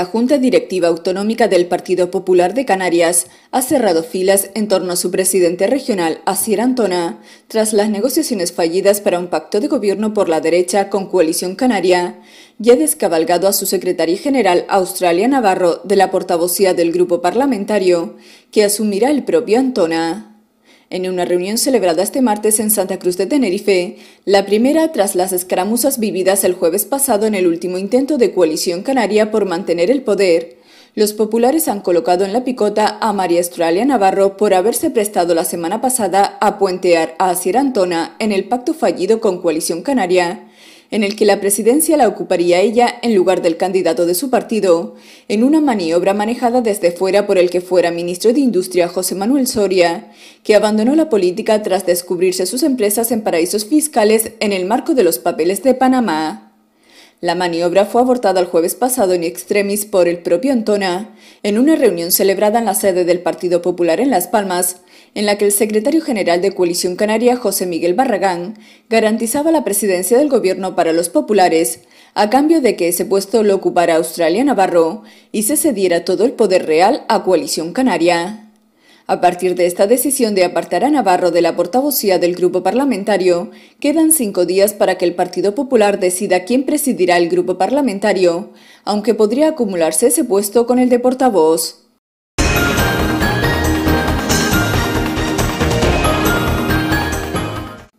la Junta Directiva Autonómica del Partido Popular de Canarias ha cerrado filas en torno a su presidente regional, Asier Antona, tras las negociaciones fallidas para un pacto de gobierno por la derecha con Coalición Canaria, y ha descabalgado a su secretaria general, Australia Navarro, de la portavocía del grupo parlamentario, que asumirá el propio Antona. En una reunión celebrada este martes en Santa Cruz de Tenerife, la primera tras las escaramuzas vividas el jueves pasado en el último intento de coalición canaria por mantener el poder, los populares han colocado en la picota a María Estralia Navarro por haberse prestado la semana pasada a puentear a Asier Antona en el pacto fallido con Coalición Canaria en el que la presidencia la ocuparía ella en lugar del candidato de su partido, en una maniobra manejada desde fuera por el que fuera ministro de Industria José Manuel Soria, que abandonó la política tras descubrirse sus empresas en paraísos fiscales en el marco de los papeles de Panamá. La maniobra fue abortada el jueves pasado en extremis por el propio Antona, en una reunión celebrada en la sede del Partido Popular en Las Palmas, en la que el secretario general de Coalición Canaria, José Miguel Barragán, garantizaba la presidencia del gobierno para los populares, a cambio de que ese puesto lo ocupara Australia Navarro y se cediera todo el poder real a Coalición Canaria. A partir de esta decisión de apartar a Navarro de la portavocía del grupo parlamentario, quedan cinco días para que el Partido Popular decida quién presidirá el grupo parlamentario, aunque podría acumularse ese puesto con el de portavoz.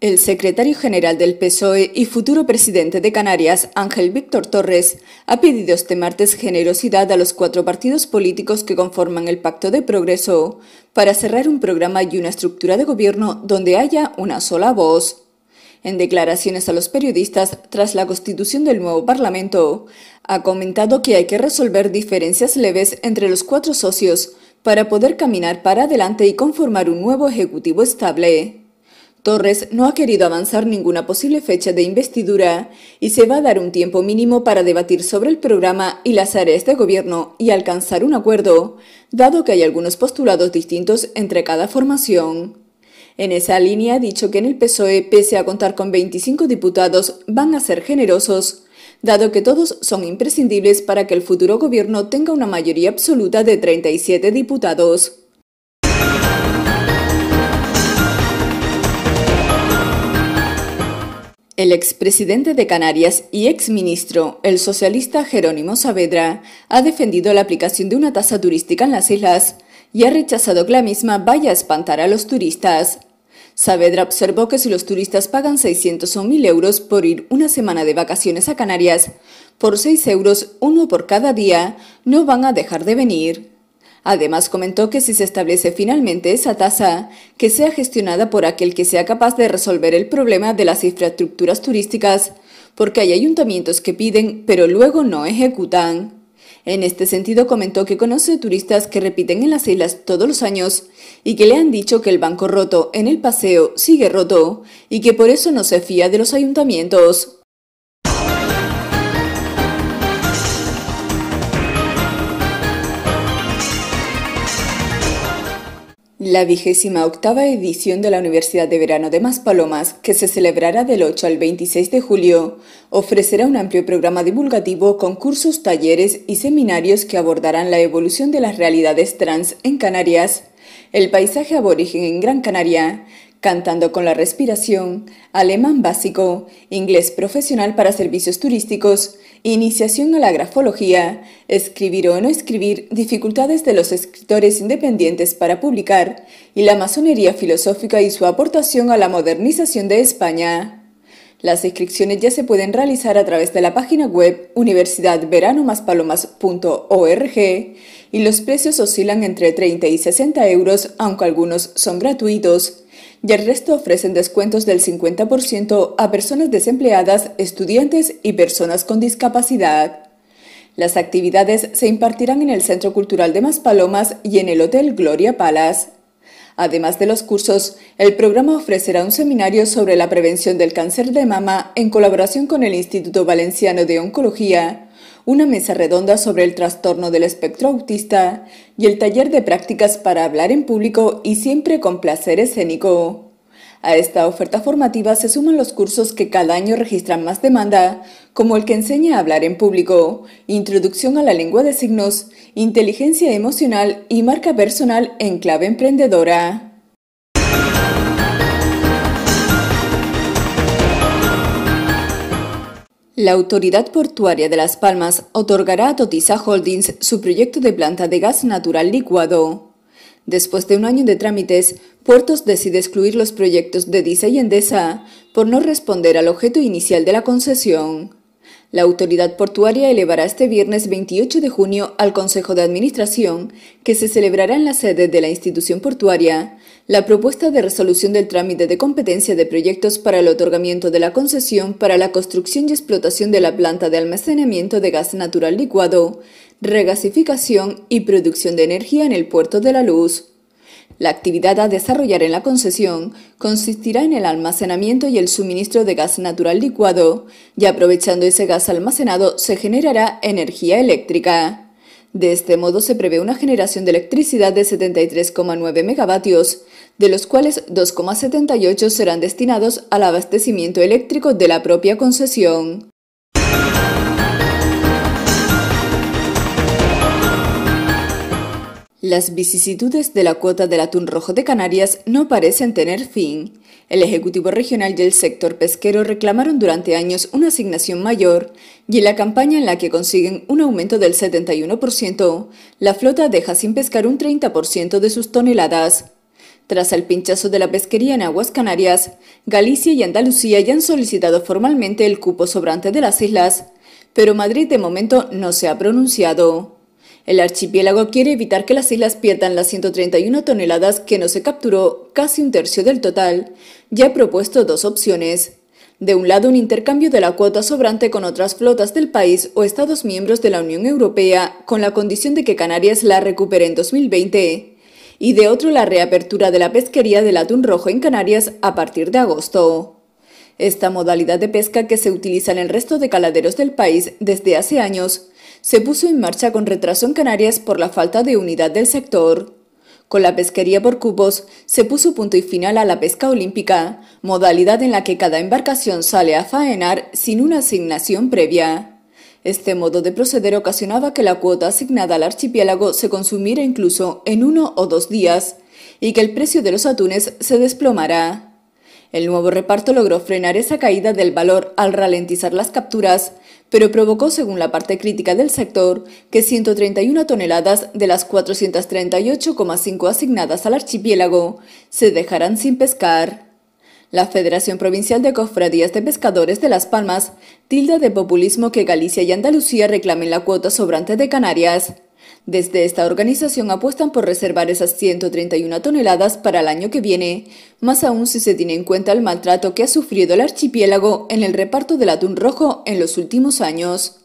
El secretario general del PSOE y futuro presidente de Canarias, Ángel Víctor Torres, ha pedido este martes generosidad a los cuatro partidos políticos que conforman el Pacto de Progreso para cerrar un programa y una estructura de gobierno donde haya una sola voz. En declaraciones a los periodistas tras la constitución del nuevo Parlamento, ha comentado que hay que resolver diferencias leves entre los cuatro socios para poder caminar para adelante y conformar un nuevo Ejecutivo estable. Torres no ha querido avanzar ninguna posible fecha de investidura y se va a dar un tiempo mínimo para debatir sobre el programa y las áreas de gobierno y alcanzar un acuerdo, dado que hay algunos postulados distintos entre cada formación. En esa línea ha dicho que en el PSOE, pese a contar con 25 diputados, van a ser generosos, dado que todos son imprescindibles para que el futuro gobierno tenga una mayoría absoluta de 37 diputados. El expresidente de Canarias y exministro, el socialista Jerónimo Saavedra, ha defendido la aplicación de una tasa turística en las islas y ha rechazado que la misma vaya a espantar a los turistas. Saavedra observó que si los turistas pagan 600 o 1.000 euros por ir una semana de vacaciones a Canarias, por 6 euros uno por cada día, no van a dejar de venir. Además, comentó que si se establece finalmente esa tasa, que sea gestionada por aquel que sea capaz de resolver el problema de las infraestructuras turísticas, porque hay ayuntamientos que piden, pero luego no ejecutan. En este sentido, comentó que conoce turistas que repiten en las islas todos los años y que le han dicho que el banco roto en el paseo sigue roto y que por eso no se fía de los ayuntamientos. La vigésima octava edición de la Universidad de Verano de Maspalomas, que se celebrará del 8 al 26 de julio, ofrecerá un amplio programa divulgativo con cursos, talleres y seminarios que abordarán la evolución de las realidades trans en Canarias, el paisaje aborigen en Gran Canaria Cantando con la respiración, alemán básico, inglés profesional para servicios turísticos, iniciación a la grafología, escribir o no escribir, dificultades de los escritores independientes para publicar y la masonería filosófica y su aportación a la modernización de España. Las inscripciones ya se pueden realizar a través de la página web universidadveranomaspalomas.org y los precios oscilan entre 30 y 60 euros, aunque algunos son gratuitos y el resto ofrecen descuentos del 50% a personas desempleadas, estudiantes y personas con discapacidad. Las actividades se impartirán en el Centro Cultural de Maspalomas y en el Hotel Gloria Palace. Además de los cursos, el programa ofrecerá un seminario sobre la prevención del cáncer de mama en colaboración con el Instituto Valenciano de Oncología una mesa redonda sobre el trastorno del espectro autista y el taller de prácticas para hablar en público y siempre con placer escénico. A esta oferta formativa se suman los cursos que cada año registran más demanda, como el que enseña a hablar en público, introducción a la lengua de signos, inteligencia emocional y marca personal en clave emprendedora. La Autoridad Portuaria de Las Palmas otorgará a Totisa Holdings su proyecto de planta de gas natural licuado. Después de un año de trámites, Puertos decide excluir los proyectos de DISA y Endesa por no responder al objeto inicial de la concesión. La autoridad portuaria elevará este viernes 28 de junio al Consejo de Administración, que se celebrará en la sede de la institución portuaria, la propuesta de resolución del trámite de competencia de proyectos para el otorgamiento de la concesión para la construcción y explotación de la planta de almacenamiento de gas natural licuado, regasificación y producción de energía en el puerto de la luz. La actividad a desarrollar en la concesión consistirá en el almacenamiento y el suministro de gas natural licuado, y aprovechando ese gas almacenado se generará energía eléctrica. De este modo se prevé una generación de electricidad de 73,9 megavatios, de los cuales 2,78 serán destinados al abastecimiento eléctrico de la propia concesión. Las vicisitudes de la cuota del atún rojo de Canarias no parecen tener fin. El Ejecutivo Regional y el sector pesquero reclamaron durante años una asignación mayor y en la campaña en la que consiguen un aumento del 71%, la flota deja sin pescar un 30% de sus toneladas. Tras el pinchazo de la pesquería en aguas canarias, Galicia y Andalucía ya han solicitado formalmente el cupo sobrante de las islas, pero Madrid de momento no se ha pronunciado. El archipiélago quiere evitar que las islas pierdan las 131 toneladas que no se capturó, casi un tercio del total, ya ha propuesto dos opciones. De un lado, un intercambio de la cuota sobrante con otras flotas del país o Estados miembros de la Unión Europea, con la condición de que Canarias la recupere en 2020. Y de otro, la reapertura de la pesquería del atún rojo en Canarias a partir de agosto. Esta modalidad de pesca que se utiliza en el resto de caladeros del país desde hace años se puso en marcha con retraso en Canarias por la falta de unidad del sector. Con la pesquería por cubos se puso punto y final a la pesca olímpica, modalidad en la que cada embarcación sale a faenar sin una asignación previa. Este modo de proceder ocasionaba que la cuota asignada al archipiélago se consumiera incluso en uno o dos días y que el precio de los atunes se desplomara. El nuevo reparto logró frenar esa caída del valor al ralentizar las capturas, pero provocó, según la parte crítica del sector, que 131 toneladas de las 438,5 asignadas al archipiélago se dejarán sin pescar. La Federación Provincial de Cofradías de Pescadores de Las Palmas tilda de populismo que Galicia y Andalucía reclamen la cuota sobrante de Canarias. Desde esta organización apuestan por reservar esas 131 toneladas para el año que viene, más aún si se tiene en cuenta el maltrato que ha sufrido el archipiélago en el reparto del atún rojo en los últimos años.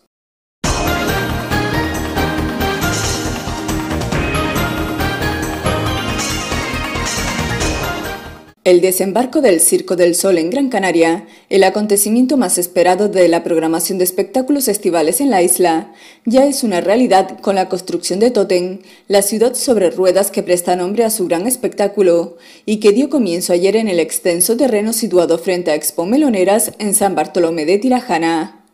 El desembarco del Circo del Sol en Gran Canaria, el acontecimiento más esperado de la programación de espectáculos estivales en la isla, ya es una realidad con la construcción de Totem, la ciudad sobre ruedas que presta nombre a su gran espectáculo y que dio comienzo ayer en el extenso terreno situado frente a Expo Meloneras en San Bartolomé de Tirajana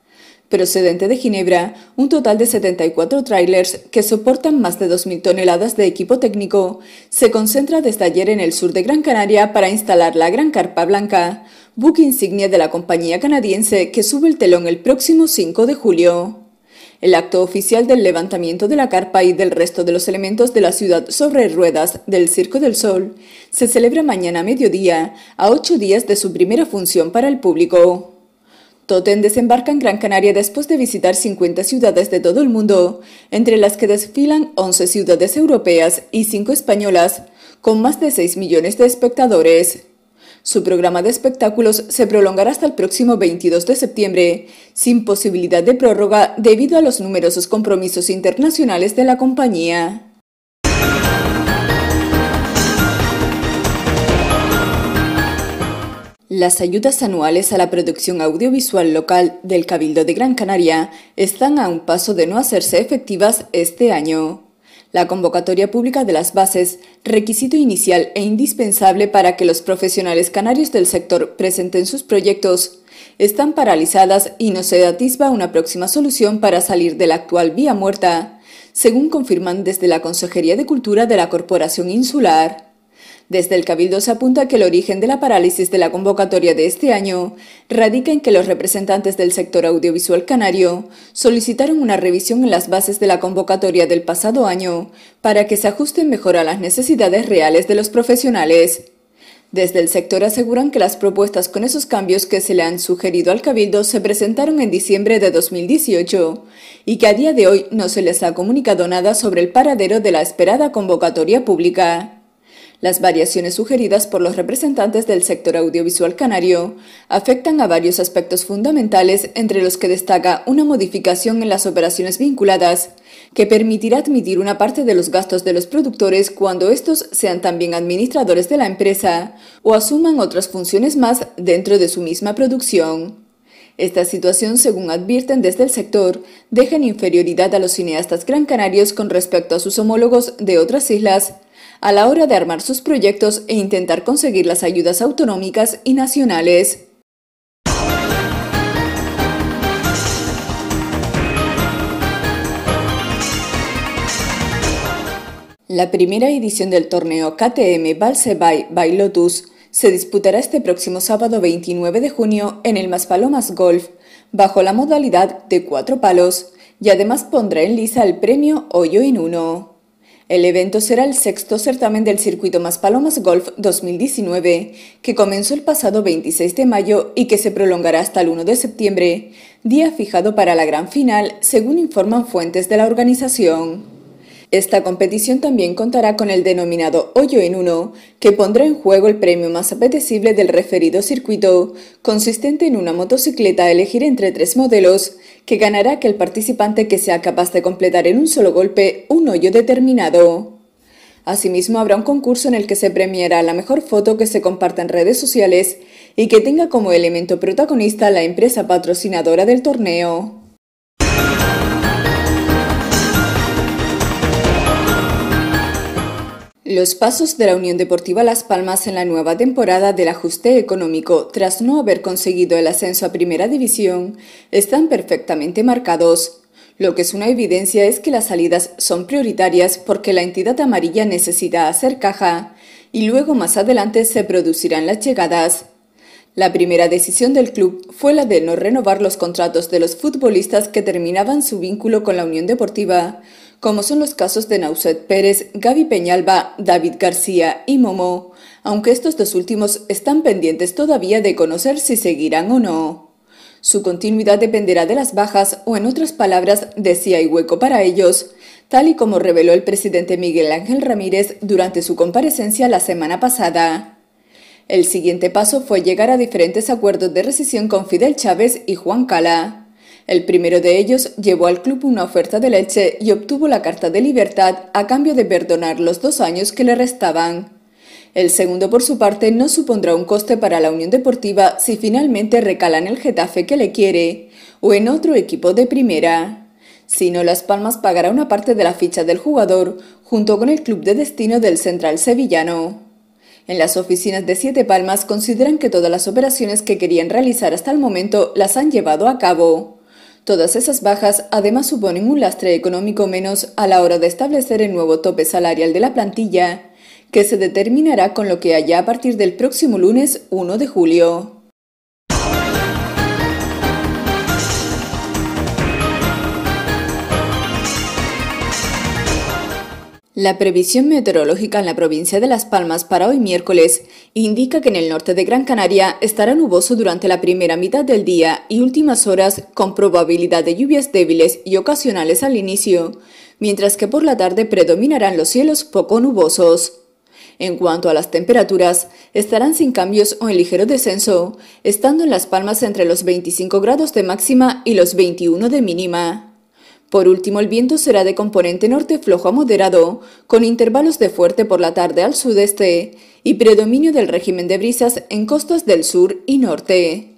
procedente de Ginebra, un total de 74 trailers que soportan más de 2.000 toneladas de equipo técnico, se concentra desde ayer en el sur de Gran Canaria para instalar la Gran Carpa Blanca, buque insignia de la compañía canadiense que sube el telón el próximo 5 de julio. El acto oficial del levantamiento de la carpa y del resto de los elementos de la ciudad sobre ruedas del Circo del Sol se celebra mañana a mediodía, a ocho días de su primera función para el público. Totten desembarca en Gran Canaria después de visitar 50 ciudades de todo el mundo, entre las que desfilan 11 ciudades europeas y 5 españolas, con más de 6 millones de espectadores. Su programa de espectáculos se prolongará hasta el próximo 22 de septiembre, sin posibilidad de prórroga debido a los numerosos compromisos internacionales de la compañía. Las ayudas anuales a la producción audiovisual local del Cabildo de Gran Canaria están a un paso de no hacerse efectivas este año. La convocatoria pública de las bases, requisito inicial e indispensable para que los profesionales canarios del sector presenten sus proyectos, están paralizadas y no se atisba una próxima solución para salir de la actual vía muerta, según confirman desde la Consejería de Cultura de la Corporación Insular. Desde el Cabildo se apunta que el origen de la parálisis de la convocatoria de este año radica en que los representantes del sector audiovisual canario solicitaron una revisión en las bases de la convocatoria del pasado año para que se ajusten mejor a las necesidades reales de los profesionales. Desde el sector aseguran que las propuestas con esos cambios que se le han sugerido al Cabildo se presentaron en diciembre de 2018 y que a día de hoy no se les ha comunicado nada sobre el paradero de la esperada convocatoria pública. Las variaciones sugeridas por los representantes del sector audiovisual canario afectan a varios aspectos fundamentales, entre los que destaca una modificación en las operaciones vinculadas, que permitirá admitir una parte de los gastos de los productores cuando estos sean también administradores de la empresa o asuman otras funciones más dentro de su misma producción. Esta situación, según advierten desde el sector, deja en inferioridad a los cineastas gran canarios con respecto a sus homólogos de otras islas, a la hora de armar sus proyectos e intentar conseguir las ayudas autonómicas y nacionales. La primera edición del torneo KTM Balsebay by Lotus se disputará este próximo sábado 29 de junio en el Maspalomas Golf, bajo la modalidad de cuatro palos, y además pondrá en lisa el premio Hoyo en Uno. El evento será el sexto certamen del circuito Más Palomas Golf 2019, que comenzó el pasado 26 de mayo y que se prolongará hasta el 1 de septiembre, día fijado para la gran final, según informan fuentes de la organización. Esta competición también contará con el denominado hoyo en uno, que pondrá en juego el premio más apetecible del referido circuito, consistente en una motocicleta a elegir entre tres modelos, que ganará aquel participante que sea capaz de completar en un solo golpe un hoyo determinado. Asimismo, habrá un concurso en el que se premiará la mejor foto que se comparta en redes sociales y que tenga como elemento protagonista la empresa patrocinadora del torneo. Los pasos de la Unión Deportiva Las Palmas en la nueva temporada del ajuste económico tras no haber conseguido el ascenso a Primera División están perfectamente marcados. Lo que es una evidencia es que las salidas son prioritarias porque la entidad amarilla necesita hacer caja y luego más adelante se producirán las llegadas. La primera decisión del club fue la de no renovar los contratos de los futbolistas que terminaban su vínculo con la Unión Deportiva, como son los casos de Nauset Pérez, Gaby Peñalba, David García y Momo, aunque estos dos últimos están pendientes todavía de conocer si seguirán o no. Su continuidad dependerá de las bajas o, en otras palabras, de si hay hueco para ellos, tal y como reveló el presidente Miguel Ángel Ramírez durante su comparecencia la semana pasada. El siguiente paso fue llegar a diferentes acuerdos de rescisión con Fidel Chávez y Juan Cala. El primero de ellos llevó al club una oferta de leche y obtuvo la carta de libertad a cambio de perdonar los dos años que le restaban. El segundo, por su parte, no supondrá un coste para la Unión Deportiva si finalmente recala en el Getafe que le quiere o en otro equipo de primera. Si no, Las Palmas pagará una parte de la ficha del jugador junto con el club de destino del Central Sevillano. En las oficinas de Siete Palmas consideran que todas las operaciones que querían realizar hasta el momento las han llevado a cabo. Todas esas bajas además suponen un lastre económico menos a la hora de establecer el nuevo tope salarial de la plantilla, que se determinará con lo que haya a partir del próximo lunes 1 de julio. La previsión meteorológica en la provincia de Las Palmas para hoy miércoles indica que en el norte de Gran Canaria estará nuboso durante la primera mitad del día y últimas horas con probabilidad de lluvias débiles y ocasionales al inicio, mientras que por la tarde predominarán los cielos poco nubosos. En cuanto a las temperaturas, estarán sin cambios o en ligero descenso, estando en Las Palmas entre los 25 grados de máxima y los 21 de mínima. Por último, el viento será de componente norte flojo a moderado, con intervalos de fuerte por la tarde al sudeste y predominio del régimen de brisas en costas del sur y norte.